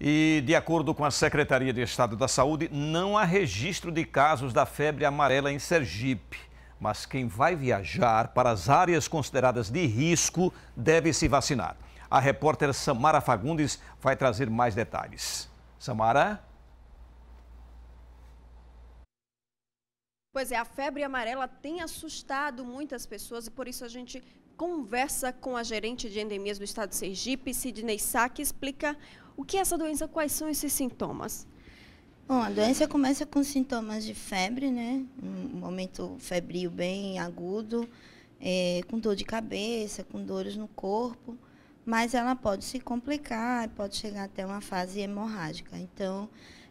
E, de acordo com a Secretaria de Estado da Saúde, não há registro de casos da febre amarela em Sergipe. Mas quem vai viajar para as áreas consideradas de risco deve se vacinar. A repórter Samara Fagundes vai trazer mais detalhes. Samara? Pois é, a febre amarela tem assustado muitas pessoas e por isso a gente conversa com a gerente de endemias do estado de Sergipe, Sidney Sá, que explica o que é essa doença? Quais são esses sintomas? Bom, a doença começa com sintomas de febre, né? Um momento febril bem agudo, é, com dor de cabeça, com dores no corpo, mas ela pode se complicar e pode chegar até uma fase hemorrágica. Então,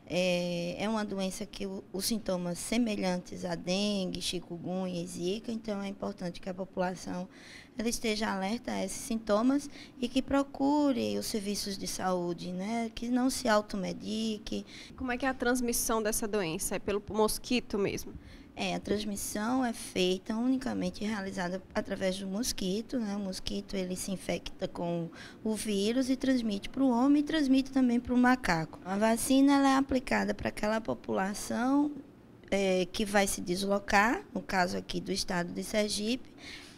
é, é uma doença que os sintomas semelhantes à dengue, chikungunya e zika, então é importante que a população ela esteja alerta a esses sintomas e que procure os serviços de saúde, né? que não se automedique. Como é que é a transmissão dessa doença? É pelo mosquito mesmo? É, a transmissão é feita unicamente realizada através do mosquito, né? O mosquito ele se infecta com o vírus e transmite para o homem e transmite também para o macaco. A vacina ela é aplicada para aquela população é, que vai se deslocar, no caso aqui do estado de Sergipe.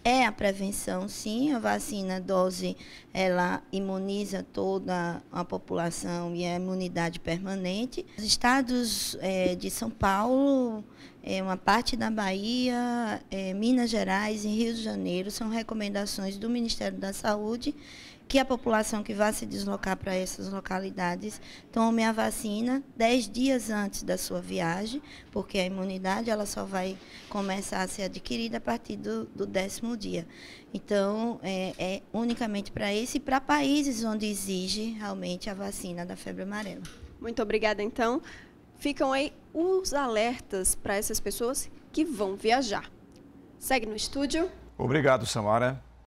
É a prevenção, sim. A vacina dose ela imuniza toda a população e é imunidade permanente. Os estados é, de São Paulo é, uma parte da Bahia, é, Minas Gerais e Rio de Janeiro. São recomendações do Ministério da Saúde que a população que vai se deslocar para essas localidades tome a vacina 10 dias antes da sua viagem, porque a imunidade ela só vai começar a ser adquirida a partir do, do décimo dia. Então, é, é unicamente para esse e para países onde exige realmente a vacina da febre amarela. Muito obrigada, então. Ficam aí os alertas para essas pessoas que vão viajar. Segue no estúdio. Obrigado, Samara.